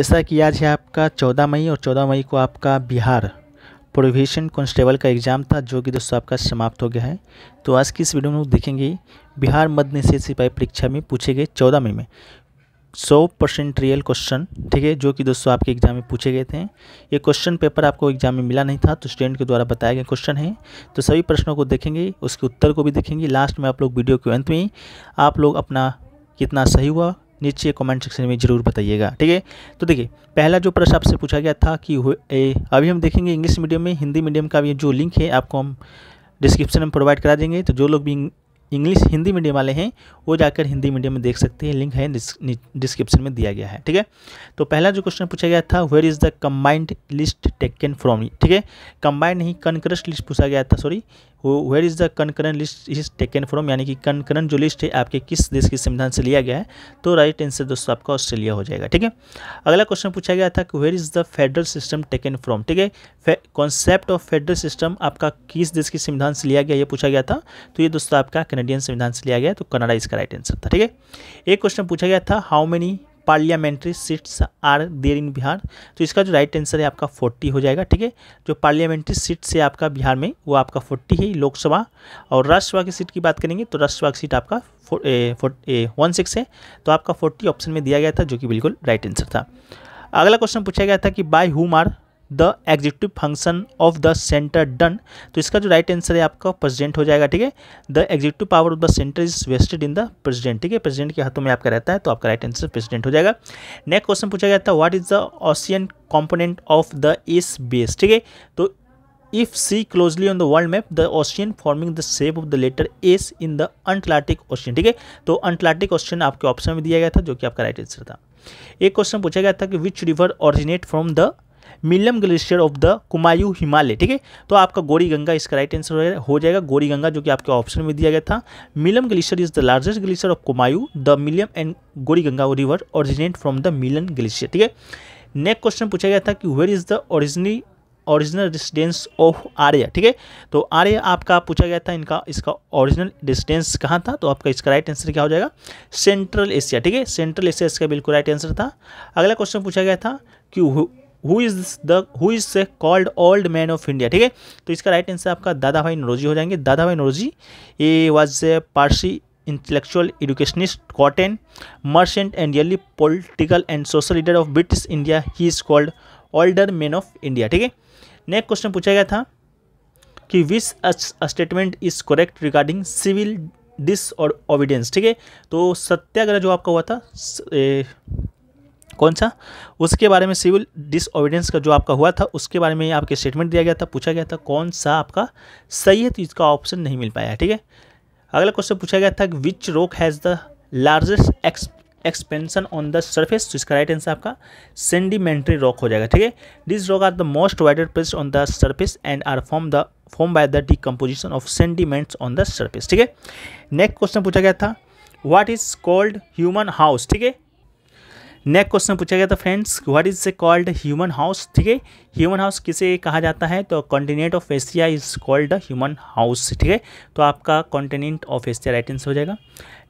जैसा कि आज है आपका चौदह मई और चौदह मई को आपका बिहार प्रोविशन कॉन्स्टेबल का एग्ज़ाम था जो कि दोस्तों आपका समाप्त हो गया है तो आज की इस वीडियो में देखेंगे बिहार मध्य निषेध सिपाही परीक्षा में पूछे गए चौदह मई में सौ परसेंट रियल क्वेश्चन ठीक है जो कि दोस्तों आपके एग्जाम में पूछे गए थे ये क्वेश्चन पेपर आपको एग्जाम में मिला नहीं था तो स्टूडेंट के द्वारा बताया गया क्वेश्चन है तो सभी प्रश्नों को देखेंगे उसके उत्तर को भी देखेंगे लास्ट में आप लोग वीडियो के अंत में आप लोग अपना कितना सही हुआ नीचे कमेंट सेक्शन में ज़रूर बताइएगा ठीक है तो देखिए पहला जो प्रश्न आपसे पूछा गया था कि ए, अभी हम देखेंगे इंग्लिश मीडियम में हिंदी मीडियम का भी जो लिंक है आपको हम डिस्क्रिप्शन में प्रोवाइड करा देंगे तो जो लोग भी इंग्लिश हिंदी मीडियम वाले हैं वो जाकर हिंदी मीडियम में देख सकते हैं लिंक है डिस्क्रिप्शन में दिया गया है ठीक है तो पहला जो क्वेश्चन पूछा गया था where is the combined list taken from ठीक है कम्बाइंड नहीं कनक्रस्ट लिस्ट पूछा गया था sorry where is the concurrent list is taken from यानी कि कनकरन जो लिस्ट है आपके किस देश के संविधान से लिया गया है तो राइट आंसर दोस्तों आपका ऑस्ट्रेलिया हो जाएगा ठीक है अगला क्वेश्चन पूछा गया था कि where is the federal system taken from ठीक है कॉन्सेप्ट ऑफ फेडरल सिस्टम आपका किस देश के संविधान से लिया गया ये पूछा गया था तो ये दोस्तों आपका कनेडियन संविधान से लिया गया तो कनाडा इसका राइट आंसर था ठीक है एक क्वेश्चन पूछा गया था how many parliamentary seats are there in Bihar तो इसका जो राइट आंसर है आपका फोर्टी हो जाएगा ठीक है जो पार्लियामेंट्री सीट है आपका बिहार में वो आपका फोर्टी है लोकसभा और राज्यसभा की सीट की बात करेंगे तो राज्यसभा की सीट आपका वन सिक्स है तो आपका फोर्टी ऑप्शन में दिया गया था जो कि बिल्कुल राइट आंसर था अगला क्वेश्चन पूछा गया था कि by whom are the executive function of the centre done तो इसका जो राइट आंसर है आपका प्रेजिडेंट हो जाएगा ठीक है the executive power of the centre is vested in the president ठीक है प्रेसिडेंट के हाथों में आपका रहता है तो आपका राइट आंसर प्रेसिडेंट हो जाएगा नेक्स्ट क्वेश्चन पूछा गया था what is the ocean component of the is base ठीक है तो if see closely on the world map the ocean forming the shape of the letter S in the atlantic ocean ठीक है तो अंटलार्टिक ऑशियन आपके ऑप्शन में दिया गया था जो कि आपका राइट आंसर था एक क्वेश्चन पूछा गया था कि which river originate from the Milam glacier of the Kumaon Himalaya ठीक है तो आपका गोरी गंगा इसका राइट आंसर हो जाएगा गोरी गंगा जो कि आपके ऑप्शन में दिया गया था Milam glacier is the largest glacier of Kumaon the Milam and Gori Ganga river originate from the Milam glacier ठीक है नेक्स्ट क्वेश्चन पूछा गया था कि where is the origin original residence of Arya ठीक है तो आर्या आपका पूछा गया था इनका इसका ओरिजिनल रेसिडेंस कहाँ था तो आपका इसका राइट आंसर क्या हो जाएगा सेंट्रल एशिया ठीक है सेंट्रल एशिया इसका बिल्कुल राइट आंसर था अगला क्वेश्चन पूछा गया था कि who is the who is so called old man of India ठीक है तो इसका राइट आंसर आपका दादा भाई नरोजी हो जाएंगे Dadabhai Naoroji he was a Parsi intellectual educationist cotton merchant and really political and social leader of British India he is called older man of India ठीक है नेक्स्ट क्वेश्चन पूछा गया था कि which statement is correct regarding civil disobedience ठीक है तो सत्याग्रह जो आपका हुआ था कौन सा उसके बारे में सिविल डिसऑबिडेंस का जो आपका हुआ था उसके बारे में आपके स्टेटमेंट दिया गया था पूछा गया था कौन सा आपका सही है तो इसका ऑप्शन नहीं मिल पाया ठीक है अगला क्वेश्चन पूछा गया था which rock has the largest ex expansion on the surface तो इसका राइट आंसर आपका सेंडिमेंट्री रॉक हो जाएगा ठीक है this rock are the most वाइडेड place on the surface and are form the form by the decomposition of sediments on the surface ठीक है नेक्स्ट क्वेश्चन पूछा गया था what is called human house ठीक है नेक्स्ट क्वेश्चन पूछा गया था friends what is a called human house ठीक है ह्यूमन हाउस किसे कहा जाता है तो continent of Asia is called human house ठीक है तो आपका continent of Asia right answer हो जाएगा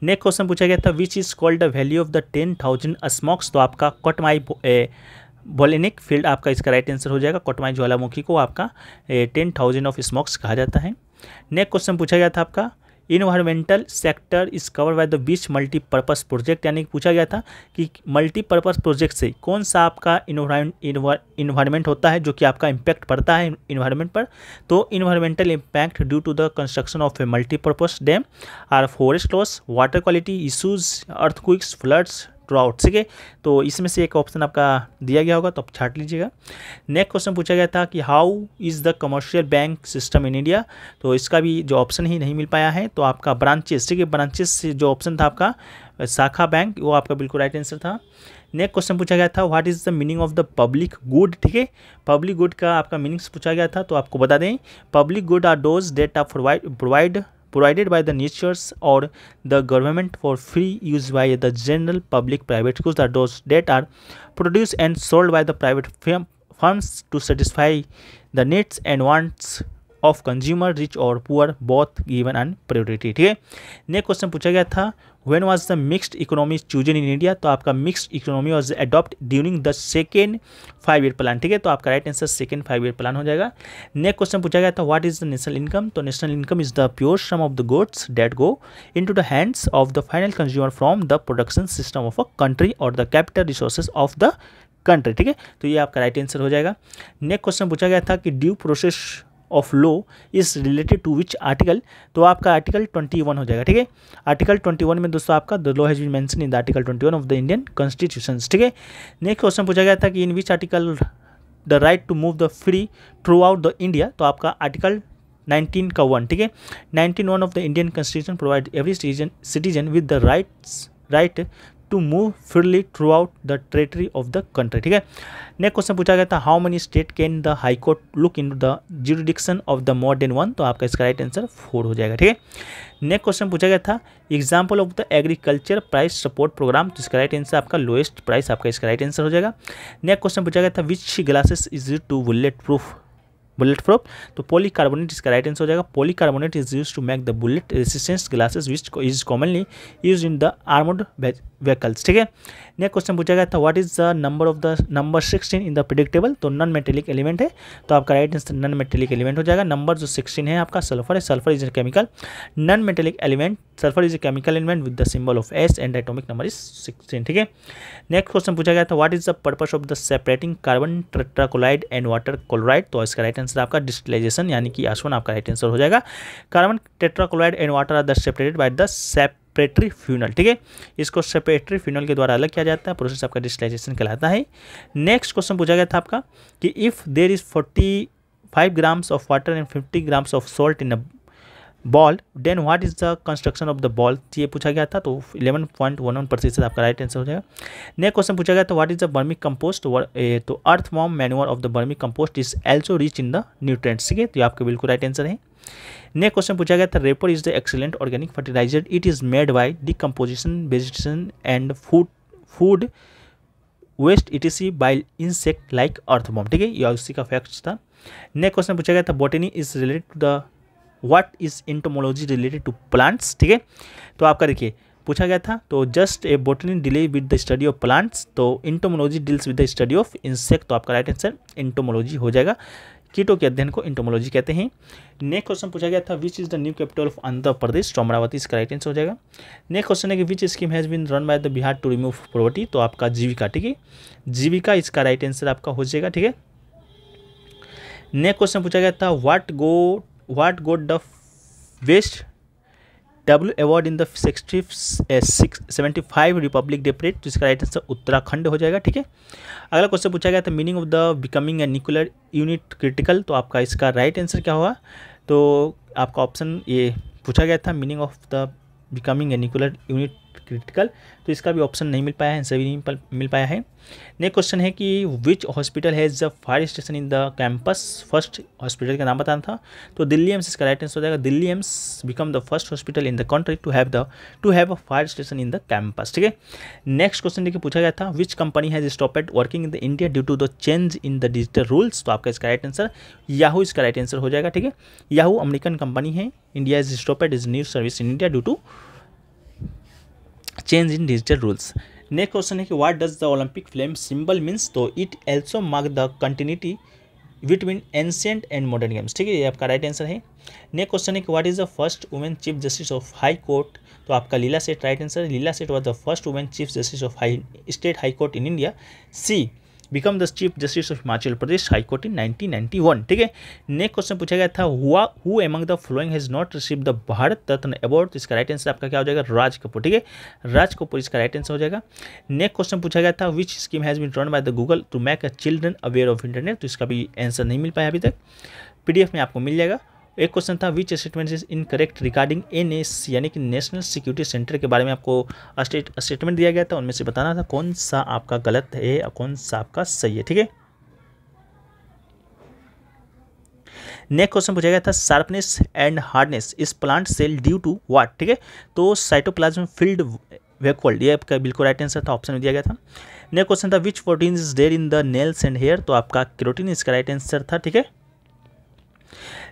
नेक्स्ट क्वेश्चन पूछा गया था which is called the valley of the ten thousand smokes तो आपका कॉटमाई बोलेनिक फील्ड आपका इसका राइट आंसर हो जाएगा कॉटमाई ज्वालामुखी को आपका टेन थाउजेंड ऑफ स्मॉक्स कहा जाता है नेक्स्ट क्वेश्चन पूछा गया था आपका environmental sector is cover by the beach multipurpose project यानी पूछा गया था कि मल्टीपर्पज़ प्रोजेक्ट से कौन सा आपका इन्वायरमेंट होता है जो कि आपका इम्पैक्ट पड़ता है इन्वायरमेंट पर तो environmental impact due to the construction of a multipurpose dam are forest loss water quality issues earthquakes floods drought ठीक है तो इसमें से एक ऑप्शन आपका दिया गया होगा तो आप छाट लीजिएगा नेक्स्ट क्वेश्चन पूछा गया था कि how is the commercial bank system in India तो इसका भी जो ऑप्शन ही नहीं मिल पाया है तो आपका ब्रांचेस ठीक है ब्रांचेस से जो ऑप्शन था आपका शाखा बैंक वो आपका बिल्कुल राइट आंसर था नेक्स्ट क्वेश्चन पूछा गया था what is the meaning of the public good ठीक है पब्लिक गुड का आपका मीनिंग्स पूछा गया था तो आपको बता दें public good are those that are provide provide provided by the natures or the government for free use by the general public private goods are those that are produced and sold by the private firms to satisfy the needs and wants of consumer rich और poor both given and priority ठीक है next question पूछा गया था when was the mixed economy chosen in India तो आपका mixed economy was adopt during the second five year plan ठीक है तो आपका right answer second five year plan हो जाएगा नेक्स्ट क्वेश्चन पूछा गया था what is the national income तो national income is the pure sum of the goods that go into the hands of the final consumer from the production system of a country और the capital resources of the country ठीक है तो ये आपका right answer हो जाएगा next question पूछा गया था कि due process of law is related to which article तो आपका आर्टिकल ट्वेंटी वन हो जाएगा ठीक है आर्टिकल ट्वेंटी वन में दोस्तों आपका the law has been mention in the article twenty one of the Indian constitution ठीक है नेक्स्ट क्वेश्चन पूछा गया था कि in which article the right to move the free throughout the India तो आपका आर्टिकल 19 का वन ठीक है 19 one of the Indian constitution provide every citizen with the rights right to move freely throughout the territory of the country ठीक है next question पूछा गया था how many state can the high court look in the jurisdiction of the more than one तो आपका इसका right answer four हो जाएगा ठीक है नेक्स्ट क्वेश्चन पूछा गया था example of the agriculture price support program तो इसका राइट आंसर आपका लोएस्ट प्राइस आपका इसका राइट आंसर हो जाएगा नेक्स्ट क्वेश्चन पूछा गया था which glasses is to bullet proof bullet proof तो पॉलीकार्बोनेट इसका राइट आंसर हो जाएगा polycarbonate is use to make the bullet resistance glasses which is commonly use in the armoured vehicles ठीक है नेक्स्ट क्वेश्चन पूछा गया था what is the number of the number sixteen in the predictable तो non metallic element है तो आपका right answer non metallic element हो जाएगा नंबर जो सिक्सटीन है आपका सल्फर है sulphur is a chemical non metallic element sulphur is a chemical element with the symbol of S and atomic number is sixteen ठीक है नेक्स्ट क्वेश्चन पूछा गया था what is the purpose of the separating carbon tetrachloride and water chloride तो इसका right answer आपका डिस्टिलाइजेशन यानी कि आसवन आपका राइट आंसर हो जाएगा carbon tetrachloride and water are the separated by the सेप सेपरेटरी फ्यूनल ठीक है इसको सेपरेटरी फ्यूनल के द्वारा अलग किया जाता है प्रोसेस आपका डिस्टलाइजेशन कहलाता है नेक्स्ट क्वेश्चन पूछा गया था आपका कि if there is forty five grams of water and fifty grams of salt in a bowl then what is the construction of the bowl ये पूछा गया था तो इलेवन पॉइंट वन वन प्रतिशत आपका राइट आंसर हो जाएगा नेक्स्ट क्वेश्चन पूछा गया था what is the vermicompost तो earthworm manure of the vermicompost is also rich in the nutrients ठीक है तो ये आपका बिल्कुल राइट आंसर है नेक्स्ट क्वेश्चन पूछा गया था रेपर is the excellent organic fertiliser it is made by decomposition vegetation and food food waste it see by insect like earthworm ठीक है यह उसी का फैक्ट था नेक्स्ट क्वेश्चन पूछा गया था botany is related to the what is entomology related to plants ठीक है तो आपका देखिए पूछा गया था तो just a botany deal with the study of plants तो entomology deals with the study of insect तो आपका राइट आंसर इंटोमोलॉजी हो जाएगा कीटों के अध्ययन को इंटोमोलॉजी कहते हैं नेक्स्ट क्वेश्चन पूछा गया था which is the new capital of Andhra Pradesh तो अमरावती इसका राइट आंसर हो जाएगा नेक्स्ट क्वेश्चन है कि which scheme has been run by the Bihar to remove poverty तो आपका जीविका ठीक है जीविका इसका राइट आंसर आपका हो जाएगा ठीक है नेक्स्ट क्वेश्चन पूछा गया था वाट go what got the best W award in sixty six seventy five republic day parade जिसका राइट आंसर उत्तराखंड हो जाएगा ठीक है अगला क्वेश्चन पूछा गया था meaning of the becoming a nuclear unit critical तो आपका इसका राइट आंसर क्या हुआ तो आपका ऑप्शन ये पूछा गया था meaning of the becoming a nuclear unit critical तो इसका भी ऑप्शन नहीं मिल पाया है सभी भी नहीं मिल पाया है नेक्स्ट क्वेश्चन है कि which hospital has the fire station in the campus first hospital का नाम बताना था तो दिल्ली एम्स इसका राइट आंसर हो जाएगा Delhi AIIMS become the first hospital in the country to have the to have a fire station in the campus ठीक है नेक्स्ट क्वेश्चन देखिए पूछा गया था which company has at working in the India due to the change in the digital rules तो आपका इसका right answer Yahoo इसका राइट आंसर हो जाएगा ठीक है याहू अमेरिकन कंपनी है India is at is new service in India due to change in digital rules next question है कि what does the Olympic flame symbol means तो it also mark the continuity between ancient and modern games ठीक है ये आपका right answer है next question है कि what is the first women chief justice of high court तो आपका Leela Seth right answer Leela Seth was the first women chief justice of high state high court in India she become the chief justice of Himachal Pradesh high court in 1991 ठीक है next question पूछा गया था हुआ who among the following has not receive the Bharat Ratna award इसका right answer आपका क्या हो जाएगा राज कपूर ठीक है राज कपूर इसका राइट आंसर हो जाएगा नेक्स्ट क्वेश्चन पूछा गया था which scheme has been run by the Google to make a children aware of internet तो इसका भी आंसर नहीं मिल पाया अभी तक पीडीएफ में आपको मिल जाएगा एक क्वेश्चन था which statement is incorrect regarding an यानी कि नेशनल सिक्योरिटी सेंटर के बारे में आपको स्टेटमेंट दिया गया था उनमें से बताना था कौन सा आपका गलत है और कौन सा आपका सही है ठीक है नेक्स्ट क्वेश्चन पूछा गया था sharpness and hardness is plant cell due to what ठीक है तो साइटोप्लाज्म फील्ड वेकवर्ल्ड ये आपका बिल्कुल राइट आंसर था ऑप्शन में दिया गया था नेक्स्ट क्वेश्चन था which protein is there in the nails and hair तो आपका क्रोटीन इसका राइट आंसर था ठीक है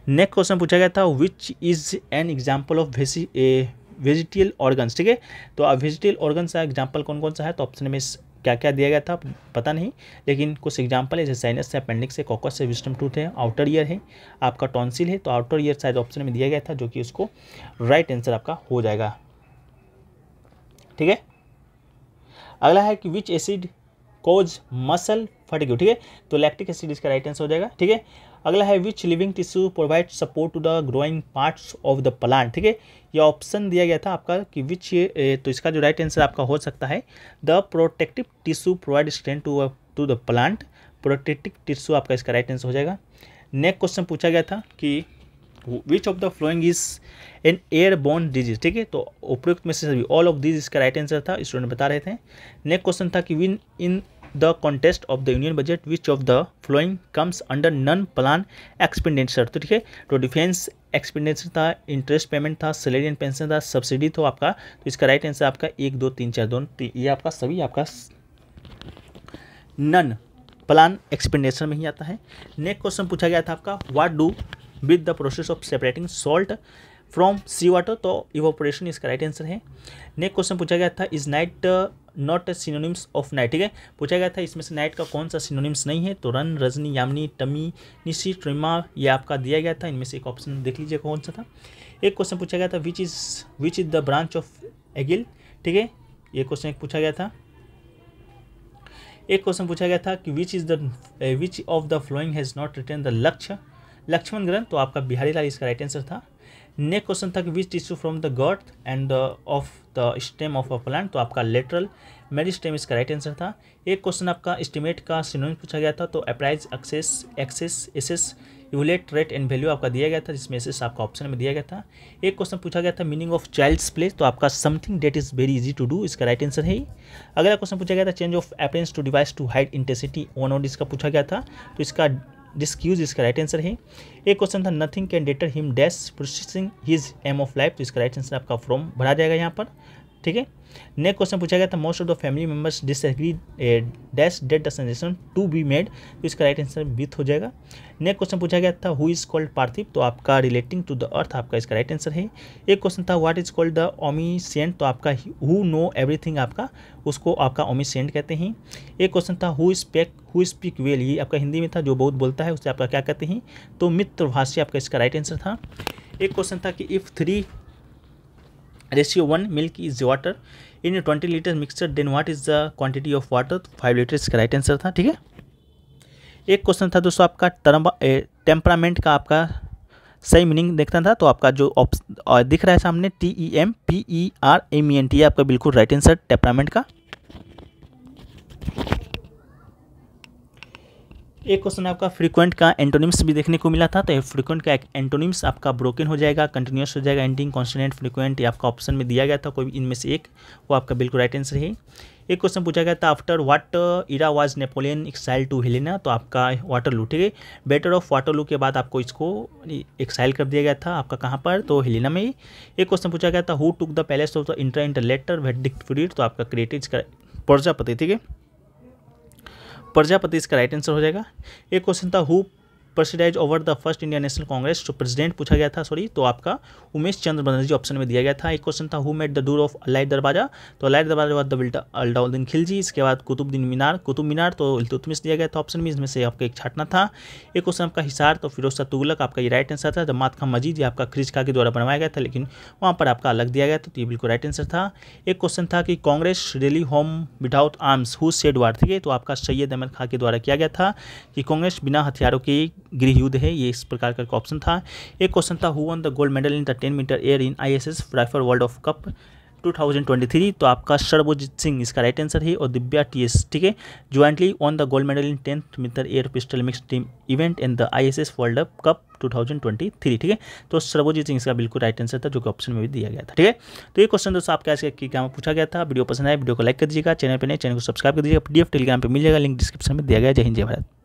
नेक्स्ट क्वेश्चन पूछा गया था which is an example of vestigial organs ठीक है तो अब वेजिटेल ऑर्गन्स का एग्जाम्पल कौन कौन सा है तो ऑप्शन में क्या क्या दिया गया था पता नहीं लेकिन कुछ एग्जाम्पल है जैसे साइनस है अपेंडिक्स है कॉकस है विस्टम टूथ है आउटर ईयर है आपका टॉन्सिल है तो आउटर ईयर शायद ऑप्शन में दिया गया था जो कि उसको राइट आंसर आपका हो जाएगा ठीक है अगला है कि विच एसिड कोज मसल फटेग्यू ठीक है तो लैक्टिक एसिड इसका राइट आंसर हो जाएगा ठीक है अगला है which living tissue provide support to the growing parts of the plant ठीक है यह ऑप्शन दिया गया था आपका कि विच ये तो इसका जो राइट आंसर आपका हो सकता है the protective tissue provide strength to to the plant protective tissue आपका इसका राइट आंसर हो जाएगा नेक्स्ट क्वेश्चन पूछा गया था कि which of the following is an airborne disease ठीक है तो उपयुक्त में से सभी ऑल ऑफ दिस इसका राइट आंसर था स्टूडेंट बता रहे थे नेक्स्ट क्वेश्चन था कि when in the context of the union budget which of the following comes under non plan expenditure तो ठीक है तो डिफेंस एक्सपेंडिचर था इंटरेस्ट पेमेंट था सैलरी एंड पेंशन था सब्सिडी तो आपका तो इसका राइट आंसर आपका एक दो तीन चार दोनों तो ये आपका सभी आपका नन प्लान एक्सपेंडिचर में ही आता है नेक्स्ट क्वेश्चन पूछा गया था आपका what do with the process of separating salt from sea water तो इवोपोरेशन इसका राइट आंसर है नेक्स्ट क्वेश्चन पूछा गया था is night not synonyms of night ठीक है पूछा गया था इसमें से नाइट का कौन सा सिनोनिम्स नहीं है तो रन रजनी यामनी टमी निशी ट्रिमा ये आपका दिया गया था इनमें से एक ऑप्शन देख लीजिए कौन सा था एक क्वेश्चन पूछा गया था which is which is the branch of एगिल ठीक है ये क्वेश्चन पूछा गया था एक क्वेश्चन पूछा गया था कि which is the which of the following has not written the लक्ष्य लक्ष्मण ग्रंथ तो आपका बिहारी लाल इसका राइट आंसर था नेक्स्ट क्वेश्चन था कि which tissue from the girth end of the stem of a plant तो आपका लेटरल मेरी स्टेम इसका राइट आंसर था एक क्वेश्चन आपका एस्टिमेट का सिनोम पूछा गया था तो appraise access access assess evaluate rate and value आपका दिया गया था जिसमें एसेस आपका ऑप्शन में दिया गया था एक क्वेश्चन पूछा गया था मीनिंग ऑफ चाइल्ड्स प्ले तो आपका something that is very easy to do इसका राइट आंसर है अगला क्वेश्चन पूछा गया था change of appearance to device to height intensity one on इसका पूछा गया था तो इसका डिस्क्यूज इसका राइट आंसर है एक क्वेश्चन था nothing can deter him dash processing his aim of life तो इसका राइट आंसर आपका फॉर्म भरा जाएगा यहाँ पर ठीक है नेक्स्ट क्वेश्चन पूछा गया था most of the family members disagree dash that the suggestion to be made तो इसका राइट आंसर विथ हो जाएगा नेक्स्ट क्वेश्चन पूछा गया था हु इज कॉल्ड पार्थिव तो आपका रिलेटिंग टू द अर्थ आपका इसका राइट आंसर है एक क्वेश्चन था what is called the omniscient तो आपका हु नो एवरीथिंग आपका उसको आपका ओमिशियंट कहते हैं एक क्वेश्चन था who speak who speak well ये आपका हिंदी में था जो बहुत बोलता है उसे आपका क्या कहते हैं तो मित्रभाषी आपका इसका राइट आंसर था एक क्वेश्चन था कि if three ratio 1 milk is water in 20 liter mixture then what is the quantity of water 5 liter इसका राइट आंसर था ठीक है एक क्वेश्चन था दोस्तों आपका टेम्परामेंट का आपका सही मीनिंग देखता था तो आपका जो ऑप्शन दिख रहा है सामने T E M P E R M E N T आपका बिल्कुल राइट आंसर टेम्परामेंट का एक क्वेश्चन आपका फ्रीक्वेंट का एंटोनिम्स भी देखने को मिला था तो फ्रीक्वेंट का एंटोनिम्स आपका ब्रोकन हो जाएगा कंटिन्यूस हो जाएगा एंडिंग कॉन्सटेंट फ्रीक्वेंट आपका ऑप्शन में दिया गया था कोई इनमें से एक वो आपका बिल्कुल राइट आंसर है एक क्वेश्चन पूछा गया था after what era was Napoleon exile to Helena तो आपका वाटर लू ठीक है बेटर ऑफ वाटर लू के बाद आपको इसको एक्साइल कर दिया गया था आपका कहाँ पर तो हेलेना में ही एक क्वेश्चन पूछा गया था who took the palace of the inter inter letter verdict तो आपका क्रिएटिव प्रजापति ठीक है प्रजापति इसका राइट आंसर हो जाएगा एक क्वेश्चन था who presided over the first Indian National Congress जो प्रेसिडेंट पूछा गया था सॉरी तो आपका उमेश चंद्र बनर्जी ऑप्शन में दिया गया था एक क्वेश्चन था who met the door of alight दरवाजा तो अलाइट दरवाजा बाद द अलाउद्दीन खिलजी इसके बाद कुतुबुद्दीन मीनार कुतुब मीनार तो इल्तुतमिश दिया गया था ऑप्शन में इसमें से आपका एक छाटना था एक क्वेश्चन आपका हिसार तो फिरोज शाह तुगलक आपका ये राइट आंसर था जमात खा मजीद ये आपका खरीज खा के द्वारा बनवाया गया था लेकिन वहाँ पर आपका अलग दिया गया था तो ये बिल्कुल राइट आंसर था एक क्वेश्चन था कि Congress rally home without arms who said war थे तो आपका सैयद अहमद खा के द्वारा किया गया था कि कांग्रेस बिना हथियारों के गृहयुद्ध है ये इस प्रकार का ऑप्शन था एक क्वेश्चन था who won the gold medal in the ten metre air in I S S rifle world of cup 2023 तो आपका सर्वजीत सिंह इसका राइट आंसर है और दिव्या टी एस ठीक है jointly on the gold medal in tenth metre air pistol mix team event in the ISS world cup 2023 ठीक है तो सर्वजीत सिंह इसका बिल्कुल राइट आंसर था जो कि ऑप्शन में भी दिया गया था ठीक है तो ये क्वेश्चन दोस्तों आपके आज के क्या पूछा गया था वीडियो पसंद आया वीडियो को लाइक कर दीजिएगा चैनल पर नहीं चैनल को सब्सक्राइब कर दीजिएगा पीडीएफ टेलीग्राम पर मिल जाएगा लिंक डिस्क्रिप्शन में दिया गया जय हिंद जय भारत